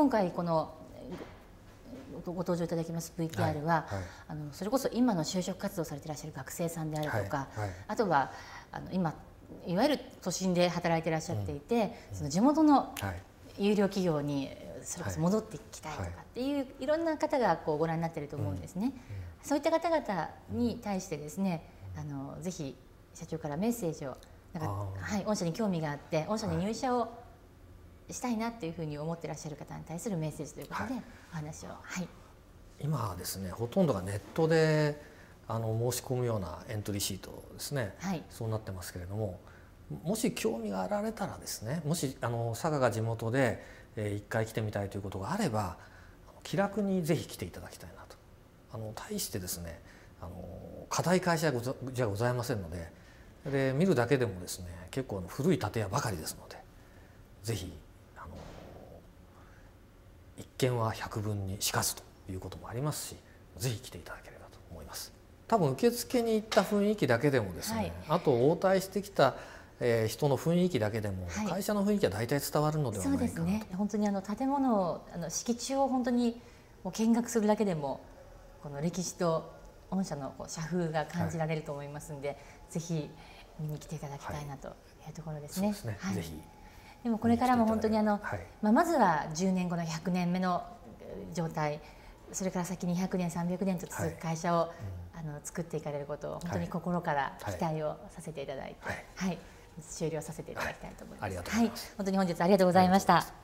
今回このご登場いただきます VTR は、はいはい、あのそれこそ今の就職活動されていらっしゃる学生さんであるとか、はい、あとはあの今いわゆる都心で働いていらっしゃっていて、うん、その地元の有料企業にそれこそ戻ってきたいとかっていう、い、ろんな方がこうご覧になってると思うんですね。うん、そういった方々に対してですね、あのぜひ社長からメッセージをなんかはい、御社に興味があって御社に入社をしたいなっていうふうに思ってらっしゃる方に対するメッセージということでお話を、はい、今ですねほとんどがネットであの申し込むようなエントリーシートですね、はい、そうなってますけれどももし興味があられたらですねもしあの佐賀が地元で、え一回来てみたいということがあれば気楽にぜひ来ていただきたいなとあの対してですねあの硬い会社じゃございませんのでで見るだけでもですね結構古い建屋ばかりですのでぜひ見は百分にしかずということもありますしぜひ来ていただければと思います多分受付に行った雰囲気だけでもですね、はい、あと応対してきたえー、人の雰囲気だけでも、会社の雰囲気は大体伝わるのではないかなと、ね、本当にあの建物あの敷地を本当にもう見学するだけでもこの歴史と御社のこう社風が感じられると思いますので、はい、ぜひ見に来ていただきたいなというところですね。はい、すねはい、ぜひでもこれからも本当にあの、はい、まあ、まずは10年後の100年目の状態それから先に100年300年と続く会社を、はいあの作っていかれることを本当に心から期待をさせていただいて、はい、はい、終了させていただきたいと思います。はい、本当に本日ありがとうございました。